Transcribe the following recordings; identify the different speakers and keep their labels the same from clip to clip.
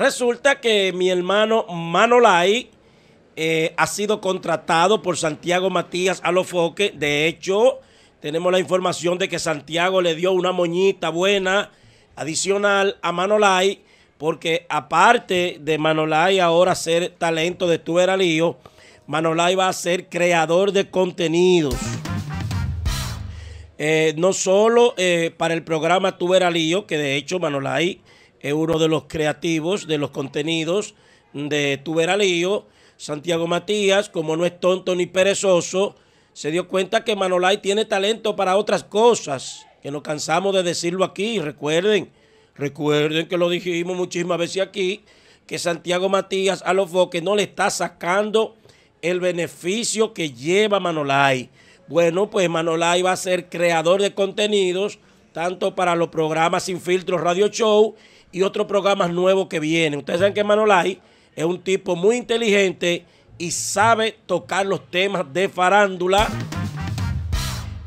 Speaker 1: Resulta que mi hermano Manolay eh, ha sido contratado por Santiago Matías Alofoque. De hecho, tenemos la información de que Santiago le dio una moñita buena adicional a Manolay, porque aparte de Manolay ahora ser talento de Tu Lío, Manolay va a ser creador de contenidos. Eh, no solo eh, para el programa Tubera Lío, que de hecho Manolay es uno de los creativos de los contenidos de Tuberalío. Santiago Matías, como no es tonto ni perezoso, se dio cuenta que Manolay tiene talento para otras cosas, que nos cansamos de decirlo aquí. Recuerden, recuerden que lo dijimos muchísimas veces aquí, que Santiago Matías a los foques no le está sacando el beneficio que lleva Manolay. Bueno, pues Manolay va a ser creador de contenidos, tanto para los programas Sin Filtro Radio Show y otros programas nuevos que vienen. Ustedes saben que Manolay es un tipo muy inteligente y sabe tocar los temas de farándula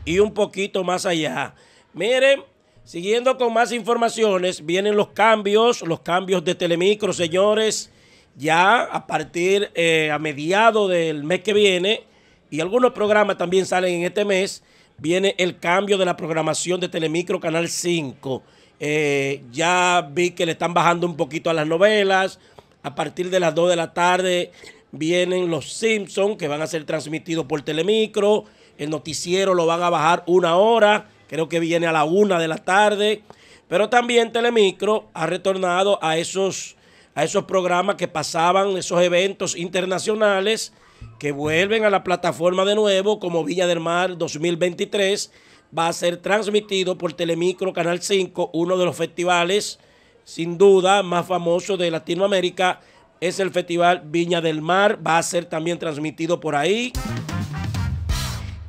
Speaker 1: y un poquito más allá. Miren, siguiendo con más informaciones, vienen los cambios, los cambios de Telemicro, señores. Ya a partir, eh, a mediados del mes que viene, y algunos programas también salen en este mes, viene el cambio de la programación de Telemicro Canal 5. Eh, ya vi que le están bajando un poquito a las novelas. A partir de las 2 de la tarde vienen Los Simpsons, que van a ser transmitidos por Telemicro. El noticiero lo van a bajar una hora. Creo que viene a la 1 de la tarde. Pero también Telemicro ha retornado a esos, a esos programas que pasaban, esos eventos internacionales que vuelven a la plataforma de nuevo como Villa del Mar 2023 va a ser transmitido por Telemicro Canal 5, uno de los festivales sin duda más famosos de Latinoamérica. Es el Festival Viña del Mar, va a ser también transmitido por ahí.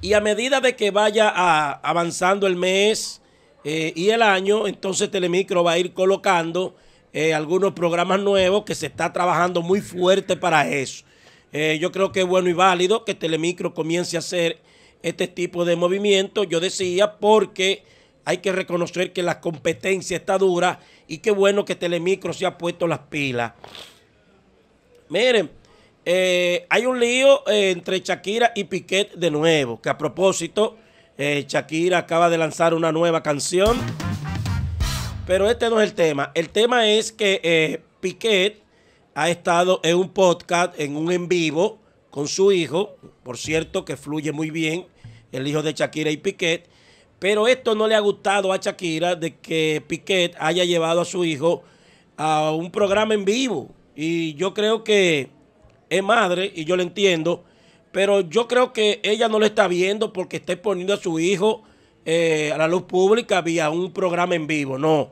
Speaker 1: Y a medida de que vaya ah, avanzando el mes eh, y el año, entonces Telemicro va a ir colocando eh, algunos programas nuevos que se está trabajando muy fuerte para eso. Eh, yo creo que es bueno y válido que Telemicro comience a hacer este tipo de movimiento, yo decía, porque hay que reconocer que la competencia está dura y qué bueno que Telemicro se ha puesto las pilas. Miren, eh, hay un lío eh, entre Shakira y Piquet de nuevo, que a propósito, eh, Shakira acaba de lanzar una nueva canción, pero este no es el tema. El tema es que Piquet ha estado en un podcast, en un en vivo, con su hijo, por cierto, que fluye muy bien el hijo de Shakira y Piquet. Pero esto no le ha gustado a Shakira de que Piquet haya llevado a su hijo a un programa en vivo. Y yo creo que es madre y yo lo entiendo. Pero yo creo que ella no lo está viendo porque está exponiendo a su hijo eh, a la luz pública vía un programa en vivo. No.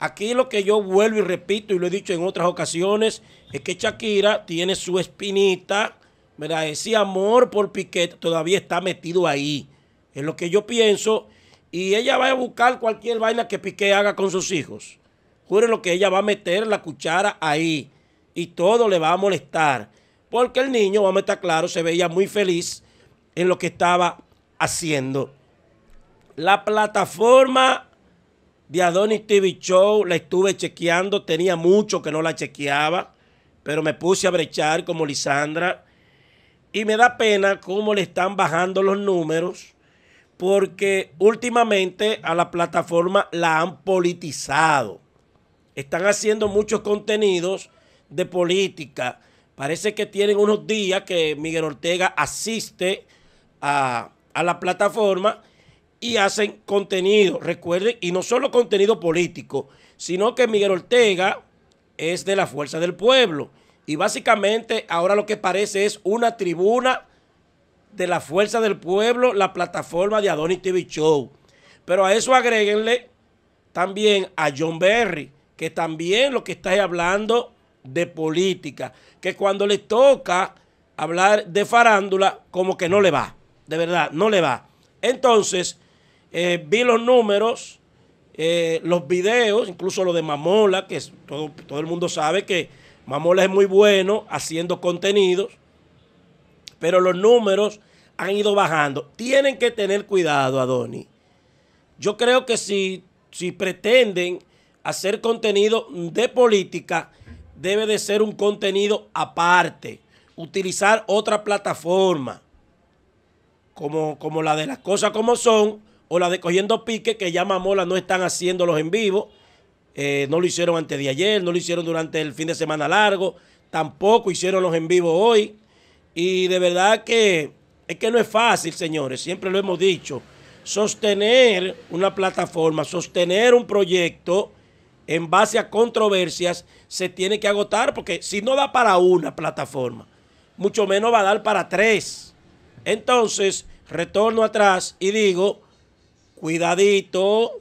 Speaker 1: Aquí lo que yo vuelvo y repito y lo he dicho en otras ocasiones es que Shakira tiene su espinita Mira, ese amor por Piquet todavía está metido ahí. Es lo que yo pienso. Y ella va a buscar cualquier vaina que Piquet haga con sus hijos. Jure lo que ella va a meter la cuchara ahí. Y todo le va a molestar. Porque el niño, vamos a estar claro, se veía muy feliz en lo que estaba haciendo. La plataforma de Adonis TV Show la estuve chequeando. Tenía mucho que no la chequeaba. Pero me puse a brechar como Lisandra y me da pena cómo le están bajando los números, porque últimamente a la plataforma la han politizado. Están haciendo muchos contenidos de política. Parece que tienen unos días que Miguel Ortega asiste a, la plataforma y hacen contenido, recuerden, y no solo contenido político, sino que Miguel Ortega es de la fuerza del pueblo. Y básicamente ahora lo que parece es una tribuna de la fuerza del pueblo, la plataforma de Adonis TV Show. Pero a eso agréguenle también a John Berry, que también lo que está hablando de política, que cuando le toca hablar de farándula, como que no le va, de verdad, no le va. Entonces, eh, vi los números, eh, los videos, incluso lo de Mamola, que todo, todo el mundo sabe que Mamola es muy bueno haciendo contenidos, pero los números han ido bajando. Tienen que tener cuidado, Adoni. Yo creo que si, pretenden hacer contenido de política, debe de ser un contenido aparte, utilizar otra plataforma, como, como la de las cosas como son, o la de Cogiendo Pique, que ya Mamola no están haciéndolos en vivo, eh, no lo hicieron antes de ayer, no lo hicieron durante el fin de semana largo, tampoco hicieron los en vivo hoy. Y de verdad que es que no es fácil, señores, siempre lo hemos dicho, sostener una plataforma, sostener un proyecto en base a controversias, se tiene que agotar porque si no da para una plataforma, mucho menos va a dar para tres. Entonces, retorno atrás y digo, cuidadito,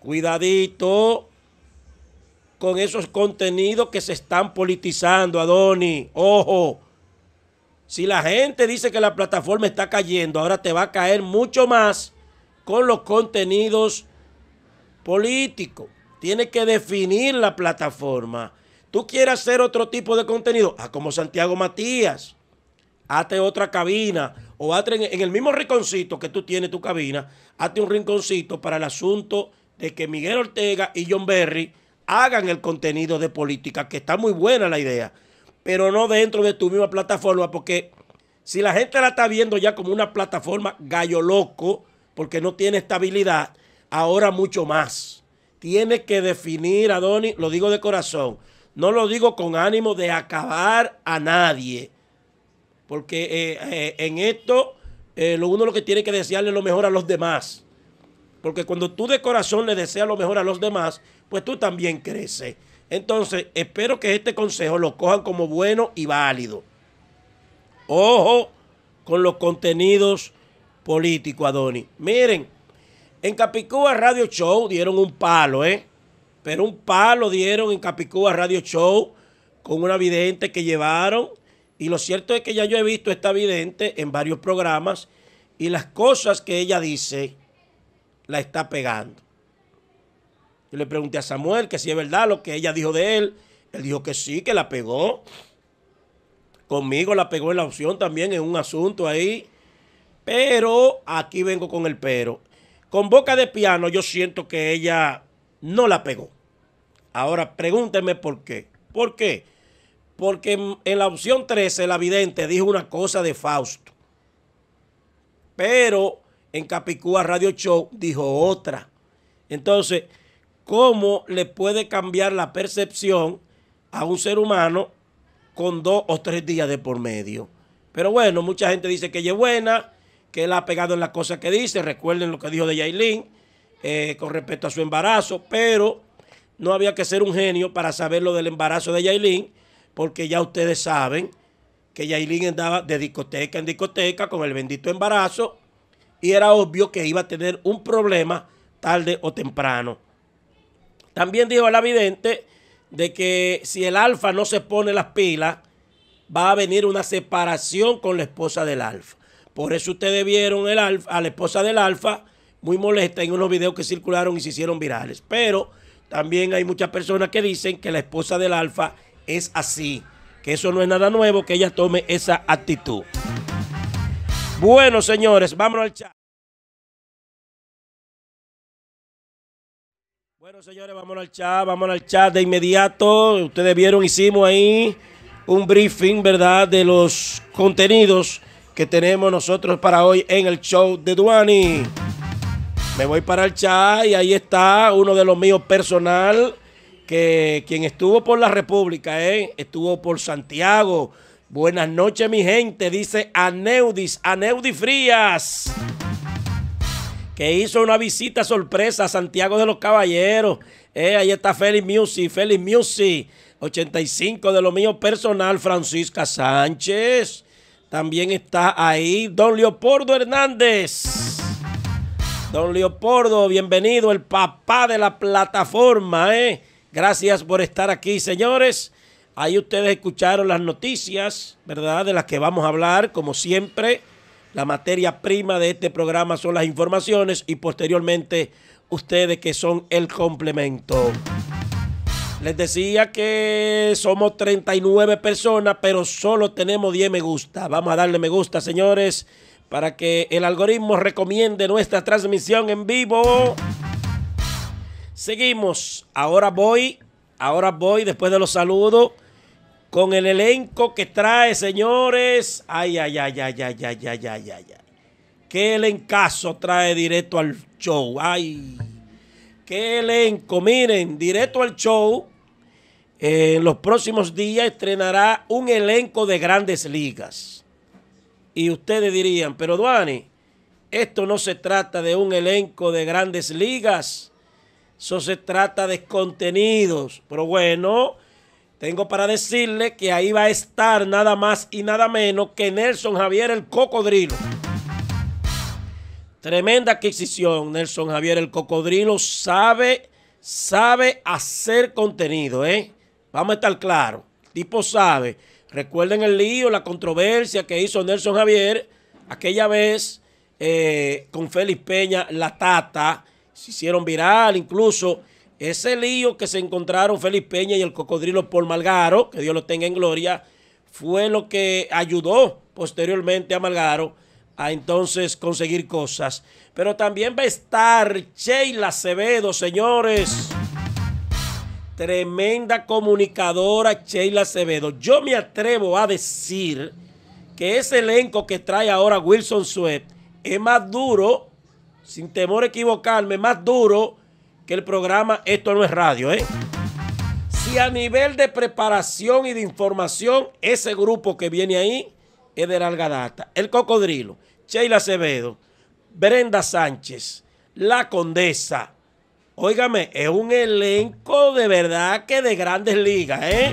Speaker 1: cuidadito, con esos contenidos que se están politizando, Adoni. Ojo, si la gente dice que la plataforma está cayendo, ahora te va a caer mucho más con los contenidos políticos. Tienes que definir la plataforma. Tú quieres hacer otro tipo de contenido, ah, como Santiago Matías, hazte otra cabina o hazte en el mismo rinconcito que tú tienes tu cabina, hazte un rinconcito para el asunto de que Miguel Ortega y John Berry hagan el contenido de política, que está muy buena la idea, pero no dentro de tu misma plataforma, porque si la gente la está viendo ya como una plataforma gallo loco, porque no tiene estabilidad, ahora mucho más. Tiene que definir, a Adonis, lo digo de corazón, no lo digo con ánimo de acabar a nadie, porque eh, eh, en esto eh, lo uno lo que tiene que desearle lo mejor a los demás. Porque cuando tú de corazón le deseas lo mejor a los demás, pues tú también creces. Entonces, espero que este consejo lo cojan como bueno y válido. Ojo con los contenidos políticos, Adoni. Miren, en Capicúa Radio Show dieron un palo, ¿eh? Pero un palo dieron en Capicúa Radio Show con una vidente que llevaron. Y lo cierto es que ya yo he visto esta vidente en varios programas y las cosas que ella dice la está pegando. Yo le pregunté a Samuel que si es verdad lo que ella dijo de él. Él dijo que sí, que la pegó. Conmigo la pegó en la opción también, en un asunto ahí. Pero aquí vengo con el pero. Con boca de piano yo siento que ella no la pegó. Ahora pregúnteme por qué. ¿Por qué? Porque en, la opción 13 la vidente dijo una cosa de Fausto. Pero en Capicúa Radio Show dijo otra. Entonces, ¿cómo le puede cambiar la percepción a un ser humano con dos o tres días de por medio? Pero bueno, mucha gente dice que ella es buena, que él ha pegado en las cosas que dice. Recuerden lo que dijo de Yailin eh, con respecto a su embarazo, pero no había que ser un genio para saber lo del embarazo de Yailin, porque ya ustedes saben que Yailin andaba de discoteca en discoteca con el bendito embarazo y era obvio que iba a tener un problema tarde o temprano. También dijo el evidente de que si el alfa no se pone las pilas, va a venir una separación con la esposa del alfa. Por eso ustedes vieron el alfa, a la esposa del alfa muy molesta en unos videos que circularon y se hicieron virales. Pero también hay muchas personas que dicen que la esposa del alfa es así, que eso no es nada nuevo, que ella tome esa actitud. Bueno, señores, vámonos al chat. señores, vámonos al chat, vamos al chat de inmediato. Ustedes vieron, hicimos ahí un briefing, ¿verdad?, de los contenidos que tenemos nosotros para hoy en el show de Duani. Me voy para el chat y ahí está uno de los míos personal, que quien estuvo por la República, ¿eh? estuvo por Santiago. Buenas noches, mi gente, dice Aneudis, Aneudis Frías que hizo una visita sorpresa a Santiago de los Caballeros. Eh, ahí está Félix Music, Félix Music, 85 de lo mío personal, Francisca Sánchez. También está ahí Don Leopoldo Hernández. Don Leopoldo, bienvenido, el papá de la plataforma. Eh. Gracias por estar aquí, señores. Ahí ustedes escucharon las noticias, ¿verdad? De las que vamos a hablar, como siempre. La materia prima de este programa son las informaciones y posteriormente ustedes que son el complemento. Les decía que somos 39 personas, pero solo tenemos 10 me gusta. Vamos a darle me gusta, señores, para que el algoritmo recomiende nuestra transmisión en vivo. Seguimos. Ahora voy, ahora voy, después de los saludos con el elenco que trae, señores. Ay, ay, ay, ay, ay, ay, ay, ay, ay. ¿Qué elencazo trae directo al show? Ay, qué elenco. Miren, directo al show. Eh, en los próximos días estrenará un elenco de grandes ligas. Y ustedes dirían, pero Duane, esto no se trata de un elenco de grandes ligas. Eso se trata de contenidos. Pero bueno, tengo para decirle que ahí va a estar nada más y nada menos que Nelson Javier el Cocodrilo. Tremenda adquisición, Nelson Javier el Cocodrilo sabe, sabe hacer contenido, ¿eh? Vamos a estar claros, tipo sabe. Recuerden el lío, la controversia que hizo Nelson Javier aquella vez eh, con Félix Peña, la tata, se hicieron viral incluso. Ese lío que se encontraron Félix Peña y el cocodrilo por Malgaro, que Dios lo tenga en gloria, fue lo que ayudó posteriormente a Malgaro a entonces conseguir cosas. Pero también va a estar Sheila Acevedo, señores. Tremenda comunicadora Sheila Acevedo. Yo me atrevo a decir que ese elenco que trae ahora Wilson Sweat es más duro, sin temor a equivocarme, más duro que el programa Esto no es radio, ¿eh? Si a nivel de preparación y de información, ese grupo que viene ahí es de la El Cocodrilo, Sheila Acevedo, Brenda Sánchez, La Condesa. Óigame, es un elenco de verdad que de grandes ligas, ¿eh?